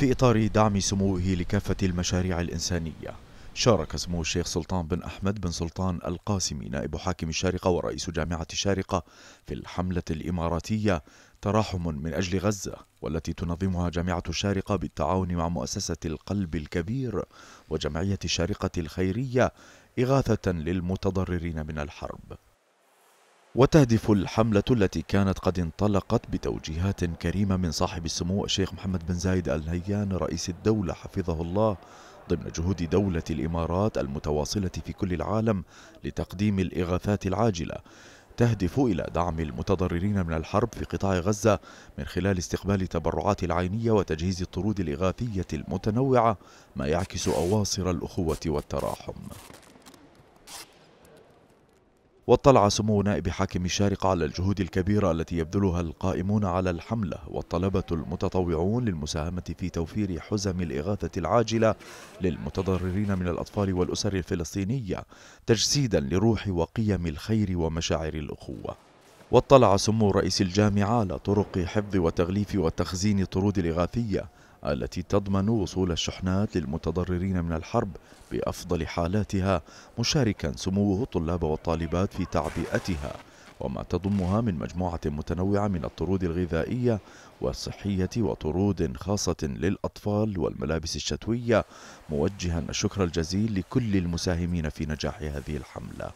في إطار دعم سموه لكافة المشاريع الإنسانية شارك سمو الشيخ سلطان بن أحمد بن سلطان القاسمي نائب حاكم الشارقة ورئيس جامعة الشارقة في الحملة الإماراتية تراحم من أجل غزة والتي تنظمها جامعة الشارقة بالتعاون مع مؤسسة القلب الكبير وجمعية الشارقة الخيرية إغاثة للمتضررين من الحرب وتهدف الحملة التي كانت قد انطلقت بتوجيهات كريمة من صاحب السمو الشيخ محمد بن زايد آل نهيان رئيس الدولة حفظه الله ضمن جهود دولة الإمارات المتواصلة في كل العالم لتقديم الإغاثات العاجلة تهدف إلى دعم المتضررين من الحرب في قطاع غزة من خلال استقبال تبرعات العينية وتجهيز الطرود الإغاثية المتنوعة ما يعكس أواصر الأخوة والتراحم واطلع سمو نائب حاكم الشارقة على الجهود الكبيرة التي يبذلها القائمون على الحملة والطلبة المتطوعون للمساهمة في توفير حزم الإغاثة العاجلة للمتضررين من الأطفال والأسر الفلسطينية تجسيدا لروح وقيم الخير ومشاعر الأخوة واطلع سمو رئيس الجامعة على طرق حفظ وتغليف وتخزين طرود الإغاثية التي تضمن وصول الشحنات للمتضررين من الحرب بأفضل حالاتها مشاركا سموه الطلاب والطالبات في تعبئتها وما تضمها من مجموعة متنوعة من الطرود الغذائية والصحية وطرود خاصة للأطفال والملابس الشتوية موجها الشكر الجزيل لكل المساهمين في نجاح هذه الحملة